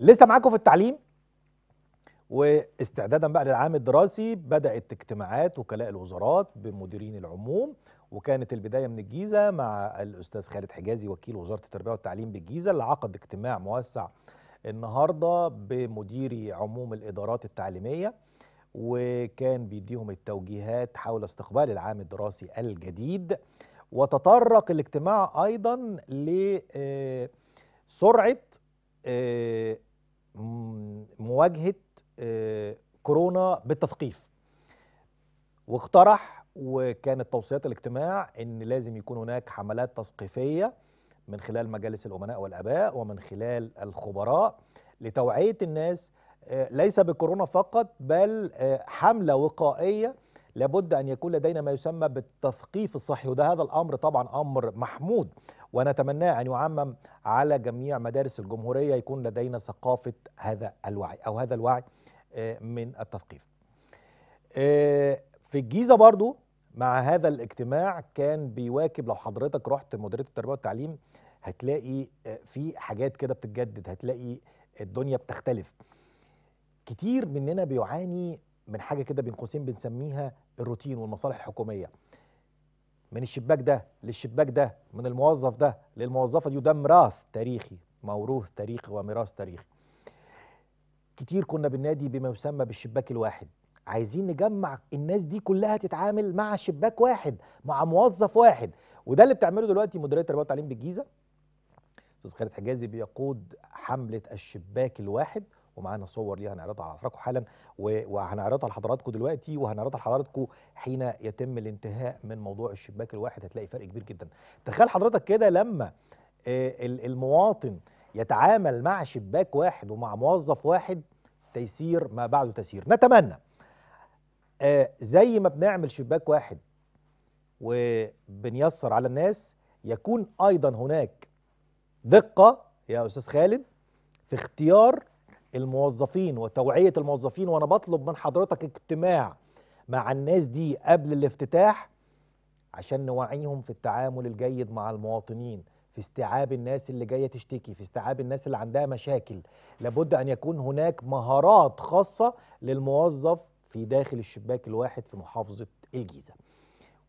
لسه معاكم في التعليم واستعدادا بقى للعام الدراسي بدات اجتماعات وكلاء الوزارات بمديرين العموم وكانت البدايه من الجيزه مع الاستاذ خالد حجازي وكيل وزاره التربيه والتعليم بالجيزه اللي عقد اجتماع موسع النهارده بمديري عموم الادارات التعليميه وكان بيديهم التوجيهات حول استقبال العام الدراسي الجديد وتطرق الاجتماع ايضا لسرعه آه، آه، مواجهه آه، كورونا بالتثقيف واقترح وكانت توصيات الاجتماع ان لازم يكون هناك حملات تثقيفيه من خلال مجالس الامناء والاباء ومن خلال الخبراء لتوعيه الناس آه، ليس بكورونا فقط بل آه، حمله وقائيه لابد أن يكون لدينا ما يسمى بالتثقيف الصحي وده هذا الأمر طبعا أمر محمود ونتمناه أن يعمم على جميع مدارس الجمهورية يكون لدينا ثقافة هذا الوعي أو هذا الوعي آه، من التثقيف آه، في الجيزة برضو مع هذا الاجتماع كان بيواكب لو حضرتك رحت مديريه التربيه والتعليم هتلاقي آه، في حاجات كده بتتجدد هتلاقي الدنيا بتختلف كتير مننا بيعاني من حاجه كده بين قوسين بنسميها الروتين والمصالح الحكوميه من الشباك ده للشباك ده من الموظف ده للموظفه دي وده ميراث تاريخي موروث تاريخي وميراث تاريخي كتير كنا بالنادي بما يسمى بالشباك الواحد عايزين نجمع الناس دي كلها تتعامل مع شباك واحد مع موظف واحد وده اللي بتعمله دلوقتي مديريه التربيه والتعليم بالجيزه استاذ خالد حجازي بيقود حمله الشباك الواحد ومعانا صور ليها هنعرضها على حضراتكم حالا وهنعرضها لحضراتكم دلوقتي وهنعرضها لحضراتكم حين يتم الانتهاء من موضوع الشباك الواحد هتلاقي فرق كبير جدا تخيل حضرتك كده لما آه، المواطن يتعامل مع شباك واحد ومع موظف واحد تيسير ما بعده تيسير نتمنى آه، زي ما بنعمل شباك واحد وبنيسر على الناس يكون ايضا هناك دقه يا استاذ خالد في اختيار الموظفين وتوعية الموظفين وأنا بطلب من حضرتك اجتماع مع الناس دي قبل الافتتاح عشان نوعيهم في التعامل الجيد مع المواطنين في استيعاب الناس اللي جايه تشتكي في استيعاب الناس اللي عندها مشاكل لابد ان يكون هناك مهارات خاصه للموظف في داخل الشباك الواحد في محافظه الجيزه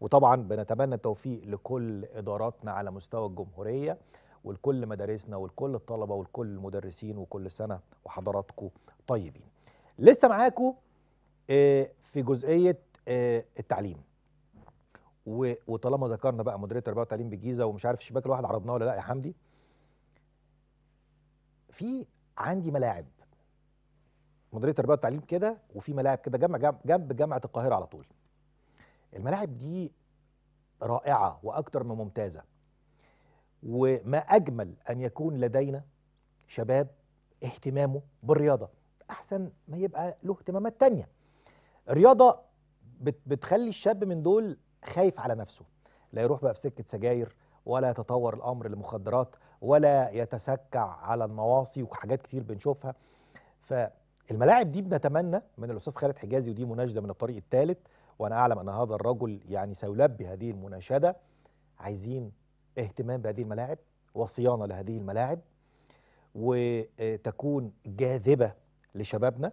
وطبعا بنتمنى التوفيق لكل اداراتنا على مستوى الجمهوريه ولكل مدارسنا ولكل الطلبه ولكل المدرسين وكل سنه وحضراتكم طيبين لسه معاكم آه، في جزئيه آه، التعليم وطالما ذكرنا بقى مديريه التربيه والتعليم بالجيزه ومش عارف الشباك الواحد عرضناه ولا لا يا حمدي في عندي ملاعب مديريه التربيه والتعليم كده وفي ملاعب كده جنب جنب جامعه القاهره على طول الملاعب دي رائعه واكثر من ممتازه وما أجمل أن يكون لدينا شباب اهتمامه بالرياضة أحسن ما يبقى له اهتمامات تانية الرياضة بتخلي الشاب من دول خايف على نفسه لا يروح بقى في سكة سجاير ولا يتطور الأمر لمخدرات ولا يتسكع على النواصي وحاجات كتير بنشوفها فالملاعب دي بنتمنى من الأستاذ خالد حجازي ودي مناشدة من الطريق الثالث وأنا أعلم أن هذا الرجل يعني سيلبي هذه المناشدة عايزين اهتمام بهذه الملاعب وصيانه لهذه الملاعب وتكون جاذبه لشبابنا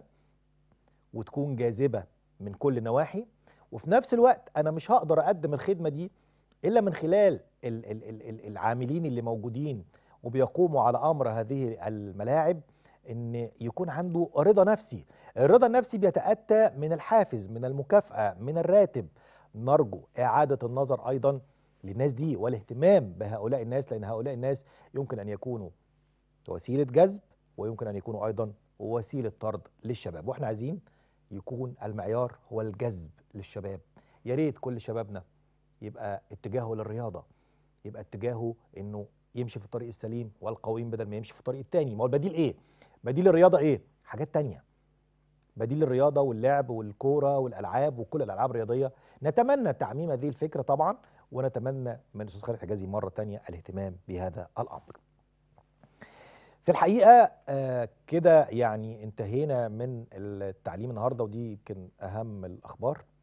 وتكون جاذبه من كل النواحي وفي نفس الوقت انا مش هقدر اقدم الخدمه دي الا من خلال العاملين اللي موجودين وبيقوموا على امر هذه الملاعب ان يكون عنده رضا نفسي الرضا النفسي بيتاتى من الحافز من المكافاه من الراتب نرجو اعاده النظر ايضا للناس دي والاهتمام بهؤلاء الناس لأن هؤلاء الناس يمكن أن يكونوا وسيلة جذب ويمكن أن يكونوا أيضا وسيلة طرد للشباب وإحنا عايزين يكون المعيار هو الجذب للشباب يا ريت كل شبابنا يبقى اتجاهه للرياضة يبقى اتجاهه إنه يمشي في الطريق السليم والقويم بدل ما يمشي في الطريق الثاني ما هو البديل إيه؟ بديل الرياضة إيه؟ حاجات تانية بديل الرياضة واللعب والكورة والألعاب وكل الألعاب الرياضية نتمنى تعميم هذه الفكرة طبعا ونتمنى من الاستاذ خالد حجازي مره تانية الاهتمام بهذا الامر في الحقيقه آه، كده يعني انتهينا من التعليم النهارده ودي يمكن اهم الاخبار